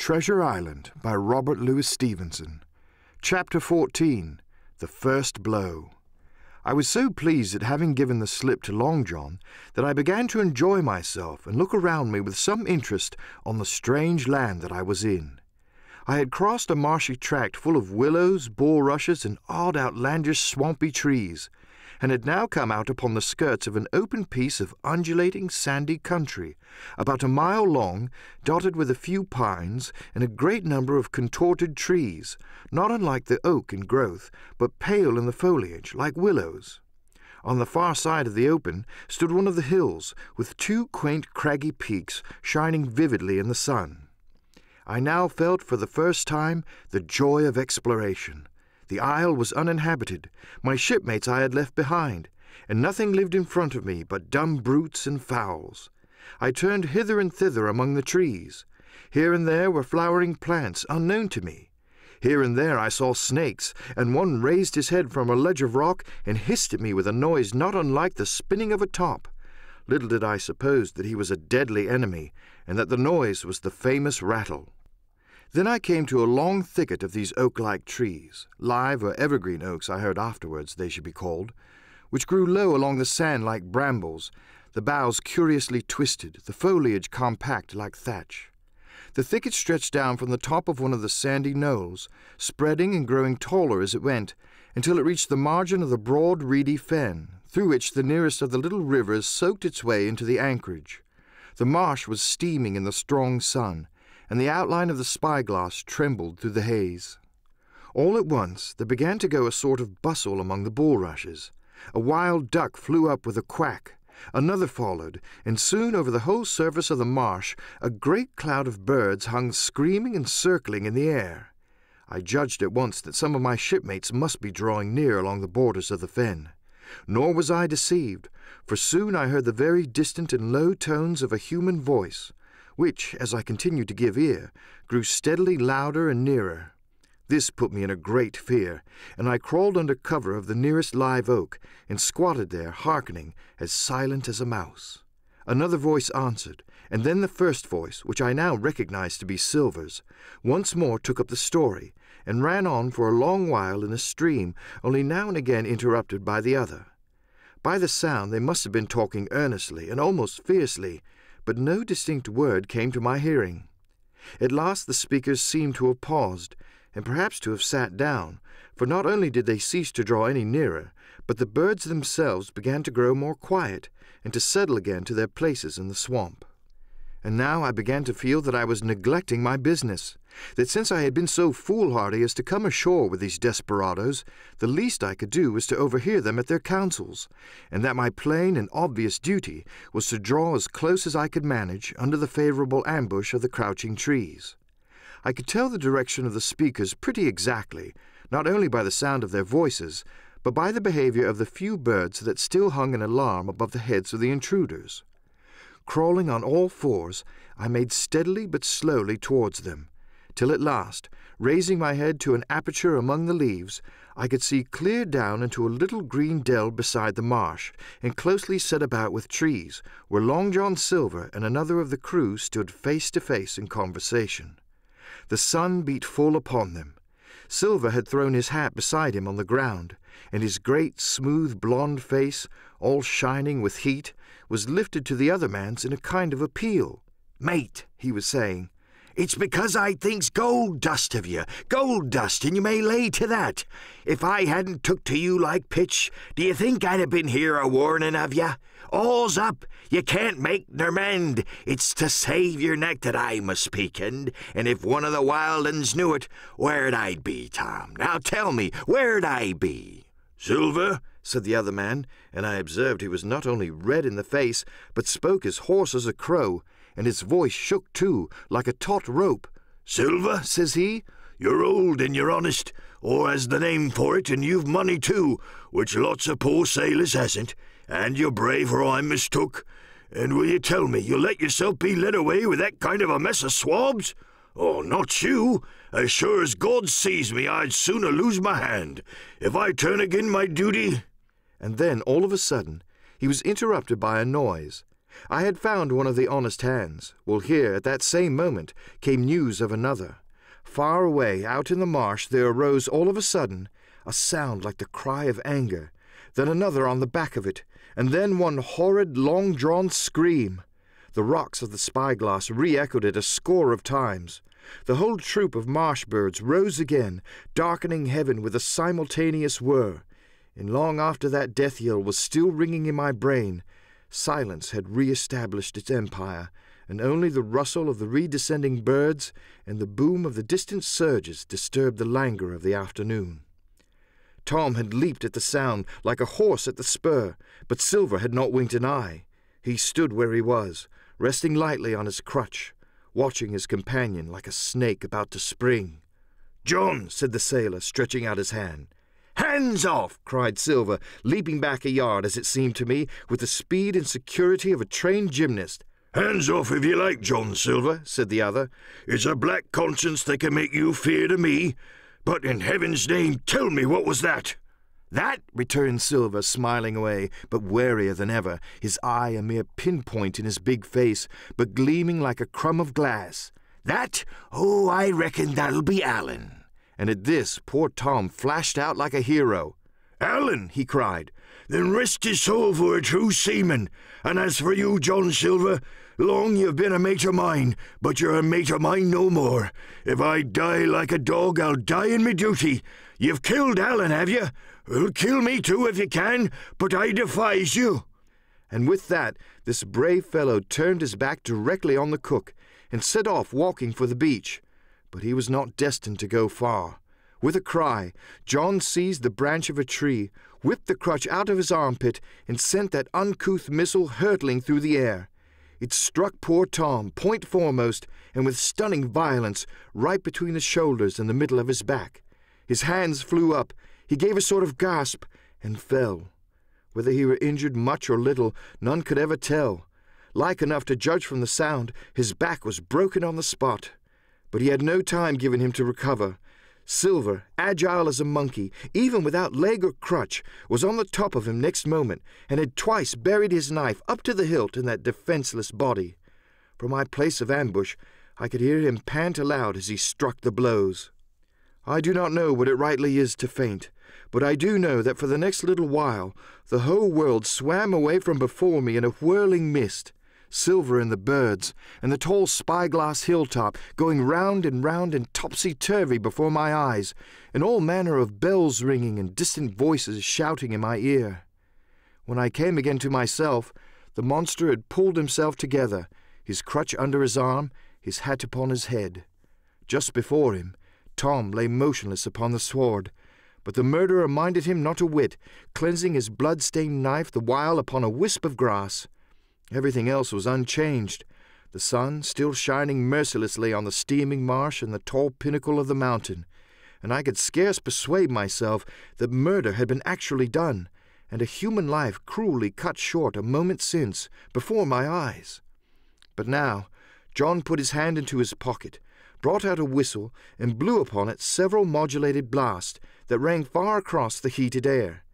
Treasure Island by Robert Louis Stevenson. Chapter 14 The First Blow. I was so pleased at having given the slip to Long John that I began to enjoy myself and look around me with some interest on the strange land that I was in. I had crossed a marshy tract full of willows, bulrushes, and odd outlandish swampy trees, and had now come out upon the skirts of an open piece of undulating sandy country, about a mile long, dotted with a few pines and a great number of contorted trees, not unlike the oak in growth, but pale in the foliage, like willows. On the far side of the open stood one of the hills, with two quaint craggy peaks shining vividly in the sun. I now felt for the first time the joy of exploration, the isle was uninhabited. My shipmates I had left behind, and nothing lived in front of me but dumb brutes and fowls. I turned hither and thither among the trees. Here and there were flowering plants unknown to me. Here and there I saw snakes, and one raised his head from a ledge of rock and hissed at me with a noise not unlike the spinning of a top. Little did I suppose that he was a deadly enemy, and that the noise was the famous rattle. Then I came to a long thicket of these oak-like trees, live or evergreen oaks I heard afterwards they should be called, which grew low along the sand like brambles, the boughs curiously twisted, the foliage compact like thatch. The thicket stretched down from the top of one of the sandy knolls, spreading and growing taller as it went, until it reached the margin of the broad reedy fen, through which the nearest of the little rivers soaked its way into the anchorage. The marsh was steaming in the strong sun, and the outline of the spyglass trembled through the haze. All at once there began to go a sort of bustle among the bulrushes. A wild duck flew up with a quack, another followed, and soon over the whole surface of the marsh a great cloud of birds hung screaming and circling in the air. I judged at once that some of my shipmates must be drawing near along the borders of the fen. Nor was I deceived, for soon I heard the very distant and low tones of a human voice, which, as I continued to give ear, grew steadily louder and nearer. This put me in a great fear, and I crawled under cover of the nearest live oak and squatted there, hearkening, as silent as a mouse. Another voice answered, and then the first voice, which I now recognized to be Silver's, once more took up the story, and ran on for a long while in a stream, only now and again interrupted by the other. By the sound they must have been talking earnestly and almost fiercely, but no distinct word came to my hearing. At last the speakers seemed to have paused, and perhaps to have sat down, for not only did they cease to draw any nearer, but the birds themselves began to grow more quiet, and to settle again to their places in the swamp and now I began to feel that I was neglecting my business, that since I had been so foolhardy as to come ashore with these desperadoes, the least I could do was to overhear them at their councils, and that my plain and obvious duty was to draw as close as I could manage under the favorable ambush of the crouching trees. I could tell the direction of the speakers pretty exactly, not only by the sound of their voices, but by the behavior of the few birds that still hung in alarm above the heads of the intruders. Crawling on all fours, I made steadily but slowly towards them, till at last, raising my head to an aperture among the leaves, I could see clear down into a little green dell beside the marsh, and closely set about with trees, where Long John Silver and another of the crew stood face to face in conversation. The sun beat full upon them. Silver had thrown his hat beside him on the ground, and his great, smooth, blond face all shining with heat, was lifted to the other man's in a kind of appeal. Mate, he was saying, it's because I thinks gold dust of you, gold dust, and you may lay to that. If I hadn't took to you like pitch, do you think I'd have been here a warning of you? All's up, you can't make nor mend. It's to save your neck that I'm a speakin'. and if one of the wild uns knew it, where'd I be, Tom? Now tell me, where'd I be? Silver, said the other man, and I observed he was not only red in the face, but spoke as hoarse as a crow, and his voice shook too, like a taut rope. Silver, says he, you're old and you're honest, or as the name for it, and you've money too, which lots of poor sailors hasn't, and you're brave, or I'm mistook. And will you tell me you'll let yourself be led away with that kind of a mess of swabs? Oh, not you! As sure as God sees me, I'd sooner lose my hand. If I turn again my duty... And then, all of a sudden, he was interrupted by a noise. I had found one of the honest hands. Well, here, at that same moment, came news of another. Far away, out in the marsh, there arose all of a sudden a sound like the cry of anger, then another on the back of it, and then one horrid, long-drawn scream. The rocks of the spyglass re-echoed it a score of times. The whole troop of marsh birds rose again, darkening heaven with a simultaneous whir. And long after that death yell was still ringing in my brain, silence had re-established its empire, and only the rustle of the redescending birds and the boom of the distant surges disturbed the languor of the afternoon. Tom had leaped at the sound like a horse at the spur, but Silver had not winked an eye. He stood where he was, resting lightly on his crutch, watching his companion like a snake about to spring. John, said the sailor, stretching out his hand. Hands off! cried Silver, leaping back a yard, as it seemed to me, with the speed and security of a trained gymnast. Hands off if you like, John Silver, said the other. It's a black conscience that can make you fear to me. But in heaven's name, tell me what was that? That, returned Silver, smiling away, but warier than ever, his eye a mere pinpoint in his big face, but gleaming like a crumb of glass. That? Oh, I reckon that'll be Allan. And at this, poor Tom flashed out like a hero. Allan, he cried, then rest his soul for a true seaman. And as for you, John Silver, long you've been a mate of mine, but you're a mate of mine no more. If I die like a dog, I'll die in me duty, You've killed Alan, have you? You'll kill me too if you can, but I defies you. And with that, this brave fellow turned his back directly on the cook and set off walking for the beach. But he was not destined to go far. With a cry, John seized the branch of a tree, whipped the crutch out of his armpit, and sent that uncouth missile hurtling through the air. It struck poor Tom point foremost and with stunning violence right between the shoulders and the middle of his back. His hands flew up. He gave a sort of gasp and fell. Whether he were injured much or little, none could ever tell. Like enough to judge from the sound, his back was broken on the spot. But he had no time given him to recover. Silver, agile as a monkey, even without leg or crutch, was on the top of him next moment, and had twice buried his knife up to the hilt in that defenseless body. From my place of ambush, I could hear him pant aloud as he struck the blows. I do not know what it rightly is to faint, but I do know that for the next little while the whole world swam away from before me in a whirling mist, silver in the birds, and the tall spyglass hilltop going round and round and topsy-turvy before my eyes, and all manner of bells ringing and distant voices shouting in my ear. When I came again to myself, the monster had pulled himself together, his crutch under his arm, his hat upon his head. Just before him, Tom lay motionless upon the sward, but the murderer minded him not a whit, cleansing his blood-stained knife the while upon a wisp of grass. Everything else was unchanged, the sun still shining mercilessly on the steaming marsh and the tall pinnacle of the mountain, and I could scarce persuade myself that murder had been actually done, and a human life cruelly cut short a moment since, before my eyes. But now John put his hand into his pocket, brought out a whistle and blew upon it several modulated blasts that rang far across the heated air.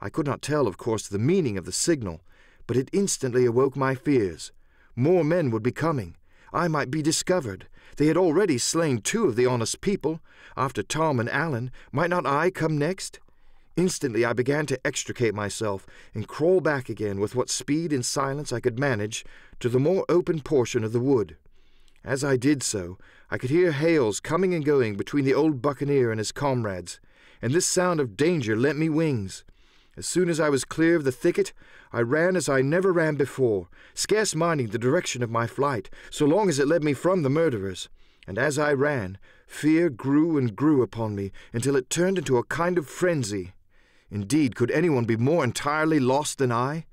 I could not tell, of course, the meaning of the signal, but it instantly awoke my fears. More men would be coming. I might be discovered. They had already slain two of the honest people. After Tom and Allan, might not I come next? Instantly I began to extricate myself and crawl back again with what speed and silence I could manage to the more open portion of the wood. As I did so, I could hear Hales coming and going between the old buccaneer and his comrades, and this sound of danger lent me wings. As soon as I was clear of the thicket, I ran as I never ran before, scarce minding the direction of my flight, so long as it led me from the murderers. And as I ran, fear grew and grew upon me until it turned into a kind of frenzy. Indeed, could anyone be more entirely lost than I?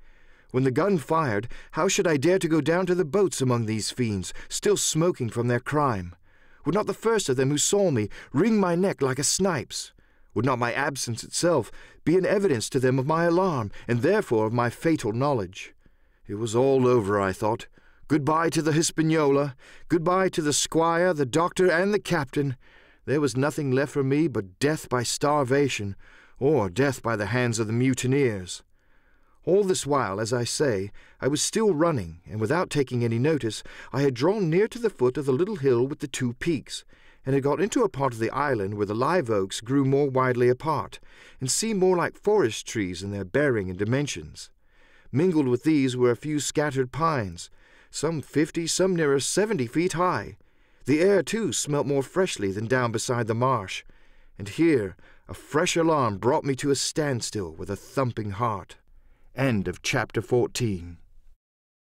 When the gun fired, how should I dare to go down to the boats among these fiends, still smoking from their crime? Would not the first of them who saw me wring my neck like a snipe's? Would not my absence itself be an evidence to them of my alarm, and therefore of my fatal knowledge? It was all over, I thought. Goodbye to the Hispaniola, goodbye to the squire, the doctor, and the captain. There was nothing left for me but death by starvation, or death by the hands of the mutineers. All this while, as I say, I was still running, and without taking any notice, I had drawn near to the foot of the little hill with the two peaks, and had got into a part of the island where the live oaks grew more widely apart, and seemed more like forest trees in their bearing and dimensions. Mingled with these were a few scattered pines, some fifty, some nearer seventy feet high. The air, too, smelt more freshly than down beside the marsh, and here a fresh alarm brought me to a standstill with a thumping heart. End of chapter 14.